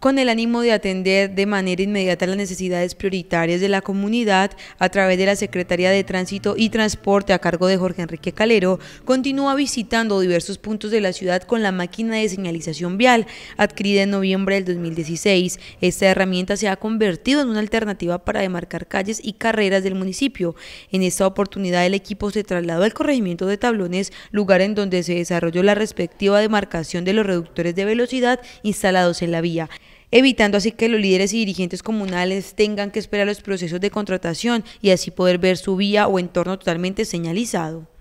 con el ánimo de atender de manera inmediata las necesidades prioritarias de la comunidad a través de la Secretaría de Tránsito y Transporte a cargo de Jorge Enrique Calero, continúa visitando diversos puntos de la ciudad con la máquina de señalización vial adquirida en noviembre del 2016. Esta herramienta se ha convertido en una alternativa para demarcar calles y carreras del municipio. En esta oportunidad el equipo se trasladó al corregimiento de Tablones, lugar en donde se desarrolló la respectiva demarcación de los reductores de velocidad instalados en la vía evitando así que los líderes y dirigentes comunales tengan que esperar los procesos de contratación y así poder ver su vía o entorno totalmente señalizado.